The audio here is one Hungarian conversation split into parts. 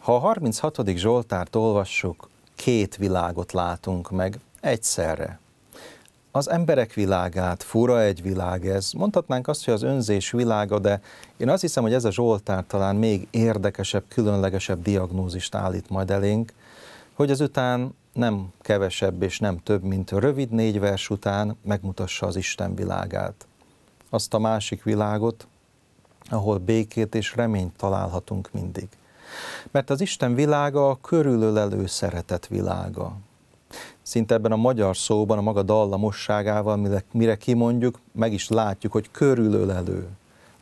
Ha a 36. Zsoltárt olvassuk, két világot látunk meg egyszerre. Az emberek világát, fura egy világ ez. Mondhatnánk azt, hogy az önzés világa, de én azt hiszem, hogy ez a Zsoltár talán még érdekesebb, különlegesebb diagnózist állít majd elénk, hogy ezután nem kevesebb és nem több, mint rövid négy vers után megmutassa az Isten világát. Azt a másik világot, ahol békét és reményt találhatunk mindig. Mert az Isten világa a körülölelő szeretet világa. Szinte ebben a magyar szóban, a maga dallamosságával, mire, kimondjuk, meg is látjuk, hogy körülölelő.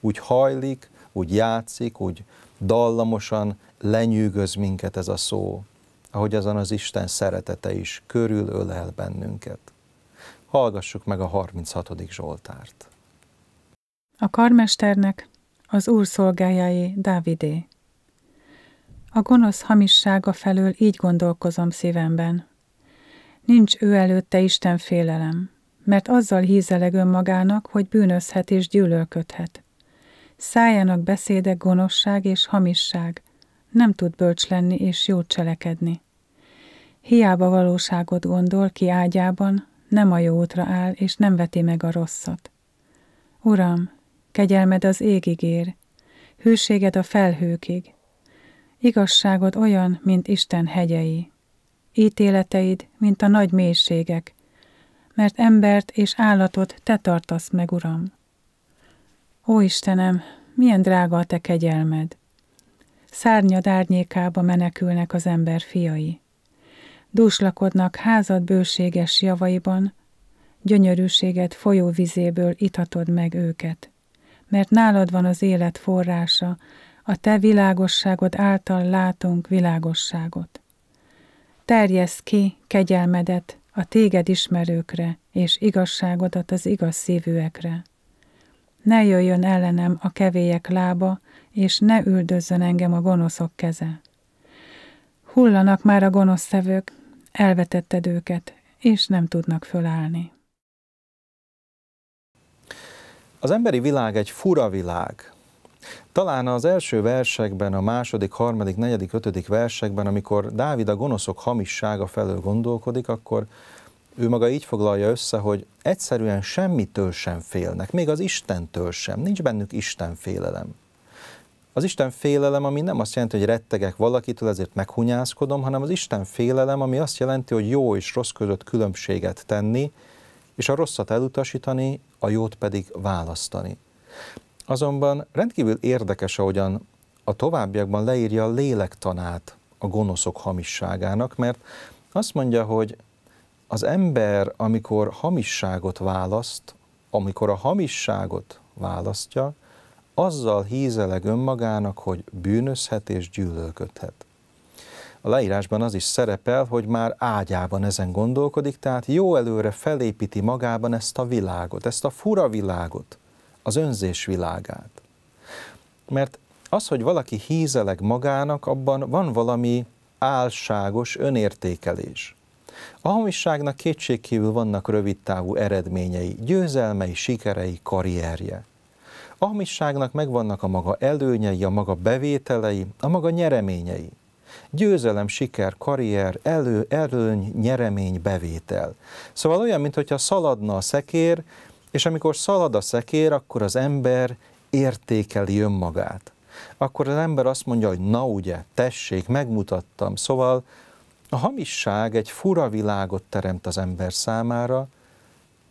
Úgy hajlik, úgy játszik, úgy dallamosan lenyűgöz minket ez a szó, ahogy azon az Isten szeretete is körülölel bennünket. Hallgassuk meg a 36. Zsoltárt. A karmesternek az úr szolgájáé Dávidé. A gonosz hamissága felől így gondolkozom szívemben. Nincs ő előtte Isten félelem, mert azzal hízeleg önmagának, hogy bűnözhet és gyűlölködhet. Szájának beszéde gonoszság és hamisság, nem tud bölcs lenni és jót cselekedni. Hiába valóságot gondol ki ágyában, nem a jó útra áll, és nem veti meg a rosszat. Uram, kegyelmed az égig ér, hűséged a felhőkig, Igazságod olyan, mint Isten hegyei. Ítéleteid, mint a nagy mélységek, mert embert és állatot te tartasz meg, Uram. Ó Istenem, milyen drága a te kegyelmed! Szárnyad árnyékába menekülnek az ember fiai. Dúslakodnak házad bőséges javaiban, gyönyörűséget folyó vizéből itatod meg őket, mert nálad van az élet forrása, a te világosságod által látunk világosságot. Terjesz ki kegyelmedet a téged ismerőkre, és igazságodat az igaz szívűekre. Ne jöjjön ellenem a kevélyek lába, és ne üldözzön engem a gonoszok keze. Hullanak már a gonosz szevők, elvetetted őket, és nem tudnak fölállni. Az emberi világ egy fura világ, talán az első versekben, a második, harmadik, negyedik, ötödik versekben, amikor Dávid a gonoszok hamissága felől gondolkodik, akkor ő maga így foglalja össze, hogy egyszerűen semmitől sem félnek, még az Istentől sem, nincs bennük Isten félelem. Az Isten félelem, ami nem azt jelenti, hogy rettegek valakitől, ezért meghunyászkodom, hanem az Isten félelem, ami azt jelenti, hogy jó és rossz között különbséget tenni, és a rosszat elutasítani, a jót pedig választani. Azonban rendkívül érdekes, ahogyan a továbbiakban leírja a lélektanát a gonoszok hamisságának, mert azt mondja, hogy az ember, amikor hamisságot választ, amikor a hamisságot választja, azzal hízeleg önmagának, hogy bűnözhet és gyűlölködhet. A leírásban az is szerepel, hogy már ágyában ezen gondolkodik, tehát jó előre felépíti magában ezt a világot, ezt a fura világot, az önzés világát. Mert az, hogy valaki hízeleg magának, abban van valami álságos önértékelés. A hamisságnak kétségkívül vannak rövidtávú eredményei, győzelmei, sikerei, karrierje. A hamisságnak megvannak a maga előnyei, a maga bevételei, a maga nyereményei. Győzelem, siker, karrier, elő, előny, nyeremény, bevétel. Szóval olyan, mintha szaladna a szekér, és amikor szalad a szekér, akkor az ember értékeli önmagát. Akkor az ember azt mondja, hogy na ugye, tessék, megmutattam. Szóval a hamisság egy fura világot teremt az ember számára,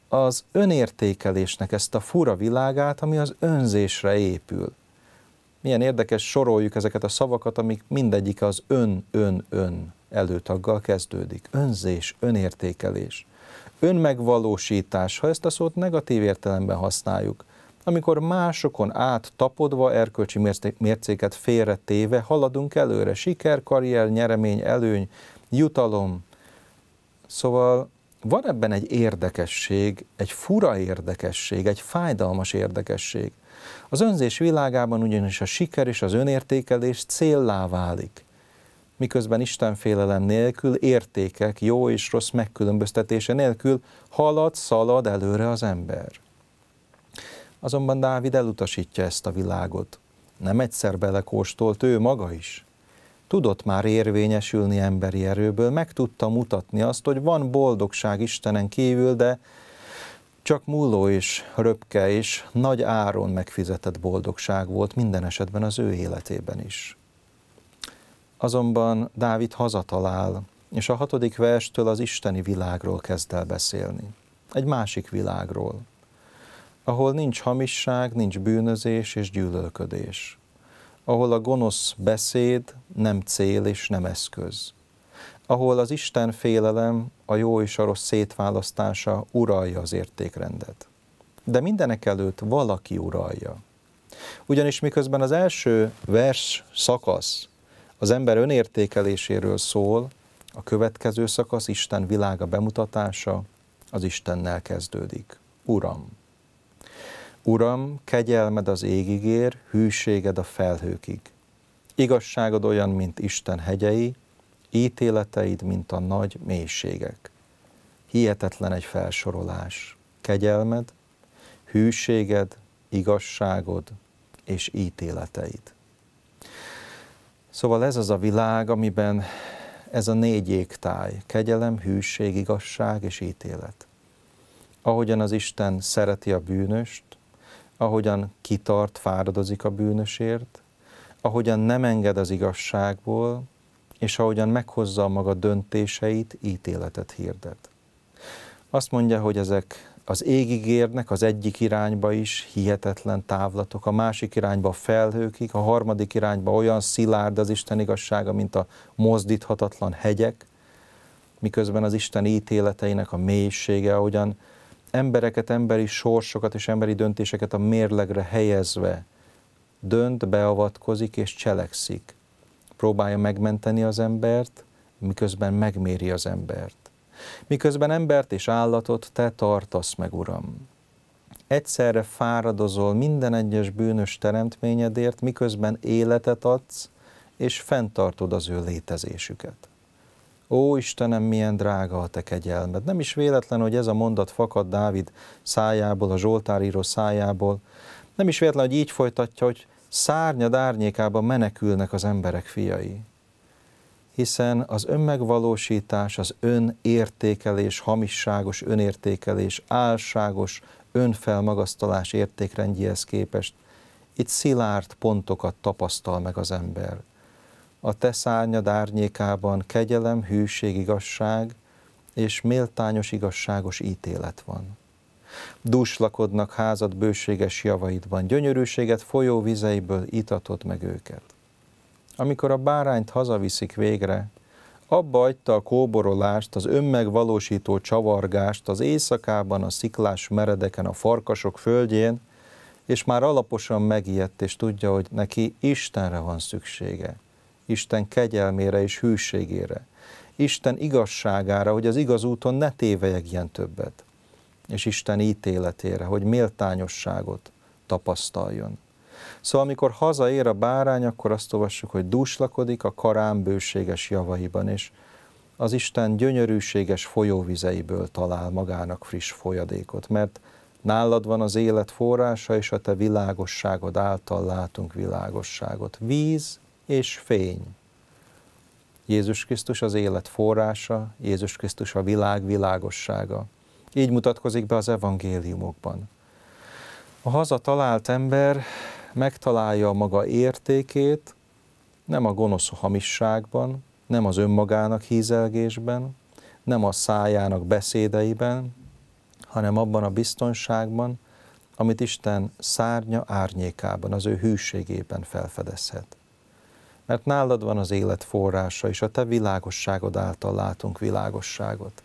az önértékelésnek ezt a fura világát, ami az önzésre épül. Milyen érdekes, soroljuk ezeket a szavakat, amik mindegyik az ön, ön, ön előtaggal kezdődik. Önzés, önértékelés önmegvalósítás, ha ezt a szót negatív értelemben használjuk, amikor másokon át tapodva erkölcsi mércéket félretéve haladunk előre, siker, karrier, nyeremény, előny, jutalom. Szóval van ebben egy érdekesség, egy fura érdekesség, egy fájdalmas érdekesség. Az önzés világában ugyanis a siker és az önértékelés céllá válik miközben istenfélelem nélkül, értékek, jó és rossz megkülönböztetése nélkül halad, szalad előre az ember. Azonban Dávid elutasítja ezt a világot. Nem egyszer belekóstolt ő maga is. Tudott már érvényesülni emberi erőből, meg tudta mutatni azt, hogy van boldogság Istenen kívül, de csak múló és röpke és nagy áron megfizetett boldogság volt minden esetben az ő életében is. Azonban Dávid hazatalál, és a hatodik verstől az isteni világról kezd el beszélni. Egy másik világról, ahol nincs hamisság, nincs bűnözés és gyűlölködés, ahol a gonosz beszéd nem cél és nem eszköz, ahol az Isten félelem, a jó és a rossz szétválasztása uralja az értékrendet. De mindenek előtt valaki uralja. Ugyanis miközben az első vers szakasz az ember önértékeléséről szól, a következő szakasz Isten világa bemutatása, az Istennel kezdődik. Uram! Uram, kegyelmed az égig ér, hűséged a felhőkig. Igazságod olyan, mint Isten hegyei, ítéleteid, mint a nagy mélységek. Hihetetlen egy felsorolás. Kegyelmed, hűséged, igazságod és ítéleteid. Szóval ez az a világ, amiben ez a négy égtáj, kegyelem, hűség, igazság és ítélet. Ahogyan az Isten szereti a bűnöst, ahogyan kitart, fáradozik a bűnösért, ahogyan nem enged az igazságból, és ahogyan meghozza maga döntéseit, ítéletet hirdet. Azt mondja, hogy ezek az égig érnek az egyik irányba is hihetetlen távlatok, a másik irányba a felhőkig, a harmadik irányba olyan szilárd az Isten igazsága, mint a mozdíthatatlan hegyek, miközben az Isten ítéleteinek a mélysége, ahogyan embereket, emberi sorsokat és emberi döntéseket a mérlegre helyezve dönt, beavatkozik és cselekszik. Próbálja megmenteni az embert, miközben megméri az embert miközben embert és állatot te tartasz meg, Uram. Egyszerre fáradozol minden egyes bűnös teremtményedért, miközben életet adsz, és fenntartod az ő létezésüket. Ó Istenem, milyen drága a te kegyelmed! Nem is véletlen, hogy ez a mondat fakad Dávid szájából, a Zsoltáríró szájából. Nem is véletlen, hogy így folytatja, hogy szárnyad árnyékában menekülnek az emberek fiai hiszen az önmegvalósítás, az önértékelés, hamisságos önértékelés, álságos önfelmagasztalás értékrendjéhez képest itt szilárd pontokat tapasztal meg az ember. A te szárnyad árnyékában kegyelem, hűség, igazság és méltányos, igazságos ítélet van. Dúslakodnak házad bőséges javaidban, gyönyörűséget folyó vizeiből itatod meg őket amikor a bárányt hazaviszik végre, abba hagyta a kóborolást, az önmegvalósító csavargást az éjszakában, a sziklás meredeken, a farkasok földjén, és már alaposan megijedt, és tudja, hogy neki Istenre van szüksége, Isten kegyelmére és hűségére, Isten igazságára, hogy az igaz úton ne tévejegjen többet, és Isten ítéletére, hogy méltányosságot tapasztaljon. Szóval amikor hazaér a bárány, akkor azt olvassuk, hogy dúslakodik a karán bőséges javaiban, és az Isten gyönyörűséges folyóvizeiből talál magának friss folyadékot, mert nálad van az élet forrása, és a te világosságod által látunk világosságot. Víz és fény. Jézus Krisztus az élet forrása, Jézus Krisztus a világ világossága. Így mutatkozik be az evangéliumokban. A haza talált ember megtalálja a maga értékét, nem a gonosz hamisságban, nem az önmagának hízelgésben, nem a szájának beszédeiben, hanem abban a biztonságban, amit Isten szárnya árnyékában, az ő hűségében felfedezhet. Mert nálad van az élet forrása, és a te világosságod által látunk világosságot.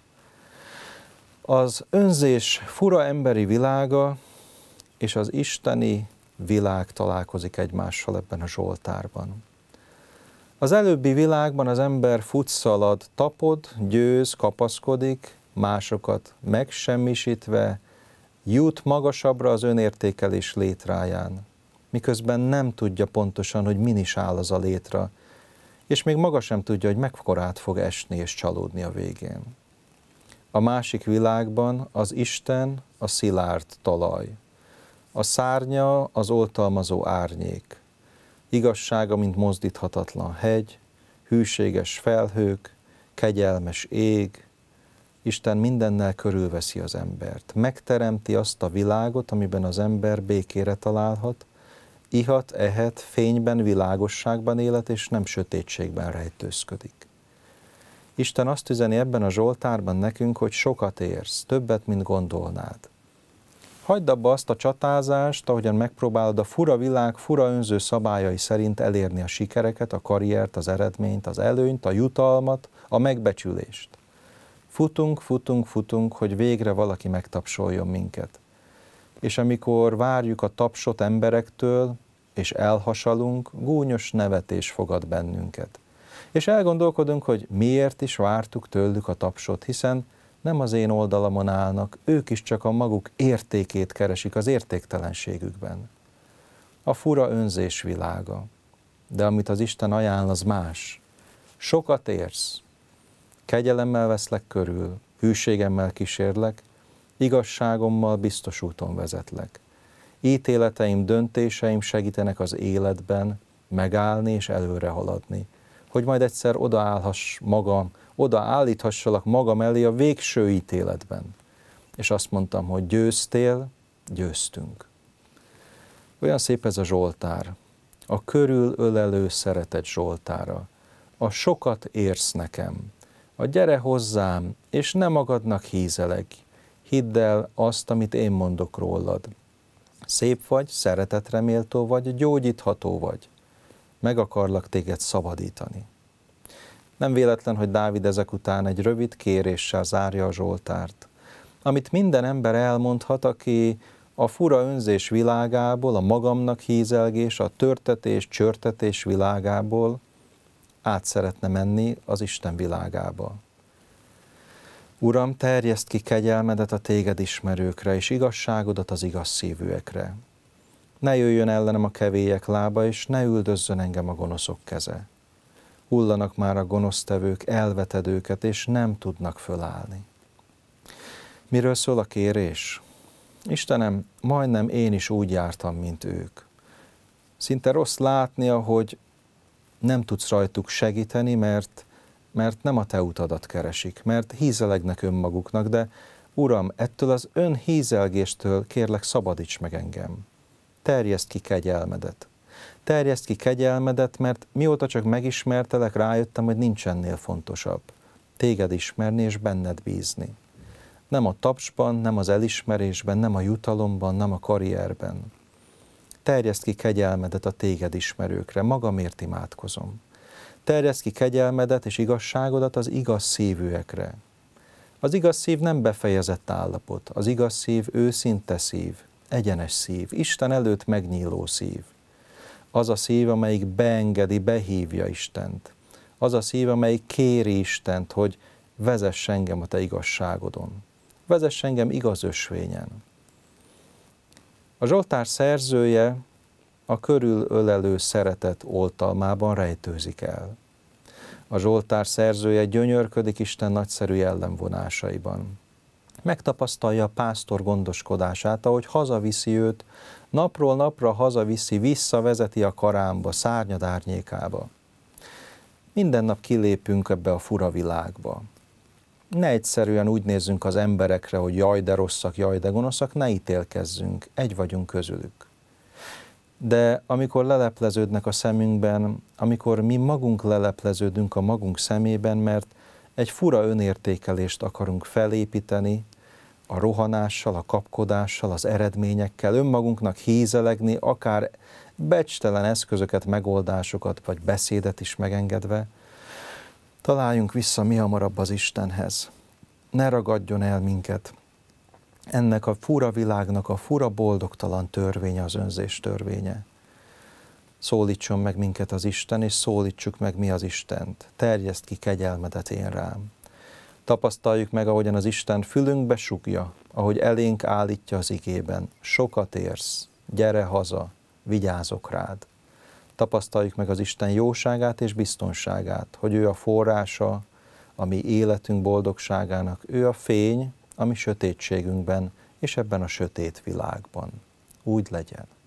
Az önzés fura emberi világa és az isteni világ találkozik egymással ebben a Zsoltárban. Az előbbi világban az ember futszalad, tapod, győz, kapaszkodik, másokat megsemmisítve, jut magasabbra az önértékelés létráján, miközben nem tudja pontosan, hogy min is áll az a létra, és még maga sem tudja, hogy mekkorát fog esni és csalódni a végén. A másik világban az Isten a szilárd talaj, a szárnya az oltalmazó árnyék, igazsága, mint mozdíthatatlan hegy, hűséges felhők, kegyelmes ég, Isten mindennel körülveszi az embert. Megteremti azt a világot, amiben az ember békére találhat, ihat, ehet, fényben, világosságban élet, és nem sötétségben rejtőzködik. Isten azt üzeni ebben a Zsoltárban nekünk, hogy sokat érsz, többet, mint gondolnád hagyd abba azt a csatázást, ahogyan megpróbálod a fura világ fura önző szabályai szerint elérni a sikereket, a karriert, az eredményt, az előnyt, a jutalmat, a megbecsülést. Futunk, futunk, futunk, hogy végre valaki megtapsoljon minket. És amikor várjuk a tapsot emberektől, és elhasalunk, gúnyos nevetés fogad bennünket. És elgondolkodunk, hogy miért is vártuk tőlük a tapsot, hiszen nem az én oldalamon állnak, ők is csak a maguk értékét keresik az értéktelenségükben. A fura önzés világa. De amit az Isten ajánl, az más. Sokat érsz, kegyelemmel veszlek körül, hűségemmel kísérlek, igazságommal biztos úton vezetlek. Ítéleteim, döntéseim segítenek az életben megállni és előre haladni, hogy majd egyszer odaállhass magam oda állíthassalak magam elé a végső ítéletben. És azt mondtam, hogy győztél, győztünk. Olyan szép ez a Zsoltár, a körülölelő szeretet Zsoltára. A sokat érsz nekem, a gyere hozzám, és ne magadnak hízeleg, Hidd el azt, amit én mondok rólad. Szép vagy, szeretetre méltó vagy, gyógyítható vagy. Meg akarlak téged szabadítani. Nem véletlen, hogy Dávid ezek után egy rövid kéréssel zárja a Zsoltárt, amit minden ember elmondhat, aki a fura önzés világából, a magamnak hízelgés, a törtetés, csörtetés világából át szeretne menni az Isten világába. Uram, terjeszt ki kegyelmedet a téged ismerőkre, és igazságodat az igaz szívűekre. Ne jöjjön ellenem a kevélyek lába, és ne üldözzön engem a gonoszok keze hullanak már a gonosztevők, elvetedőket, és nem tudnak fölállni. Miről szól a kérés? Istenem, majdnem én is úgy jártam, mint ők. Szinte rossz látnia, hogy nem tudsz rajtuk segíteni, mert, mert nem a te utadat keresik, mert hízelegnek önmaguknak, de Uram, ettől az önhízelgéstől kérlek szabadíts meg engem. Terjeszt ki kegyelmedet terjeszt ki kegyelmedet, mert mióta csak megismertelek, rájöttem, hogy nincs ennél fontosabb. Téged ismerni és benned bízni. Nem a tapsban, nem az elismerésben, nem a jutalomban, nem a karrierben. Terjeszt ki kegyelmedet a téged ismerőkre, magamért imádkozom. Terjeszt ki kegyelmedet és igazságodat az igaz szívűekre. Az igaz szív nem befejezett állapot, az igaz szív őszinte szív, egyenes szív, Isten előtt megnyíló szív az a szív, amelyik beengedi, behívja Istent. Az a szív, amelyik kéri Istent, hogy vezess engem a te igazságodon. Vezess engem igaz ösvényen. A Zsoltár szerzője a körülölelő szeretet oltalmában rejtőzik el. A Zsoltár szerzője gyönyörködik Isten nagyszerű jellemvonásaiban. Megtapasztalja a pásztor gondoskodását, ahogy hazaviszi őt napról napra hazaviszi, visszavezeti a karámba, szárnyad árnyékába. Minden nap kilépünk ebbe a fura világba. Ne egyszerűen úgy nézzünk az emberekre, hogy jaj de rosszak, jaj de gonoszak, ne ítélkezzünk, egy vagyunk közülük. De amikor lelepleződnek a szemünkben, amikor mi magunk lelepleződünk a magunk szemében, mert egy fura önértékelést akarunk felépíteni, a rohanással, a kapkodással, az eredményekkel, önmagunknak hízelegni, akár becstelen eszközöket, megoldásokat vagy beszédet is megengedve, találjunk vissza mi hamarabb az Istenhez. Ne ragadjon el minket. Ennek a fura világnak a fura boldogtalan törvénye az önzés törvénye. Szólítson meg minket az Isten, és szólítsuk meg mi az Istent. Terjeszt ki kegyelmedet én rám. Tapasztaljuk meg, ahogyan az Isten fülünkbe sugja, ahogy elénk állítja az igében. Sokat érsz, gyere haza, vigyázok rád. Tapasztaljuk meg az Isten jóságát és biztonságát, hogy ő a forrása a mi életünk boldogságának, ő a fény a sötétségünkben és ebben a sötét világban. Úgy legyen.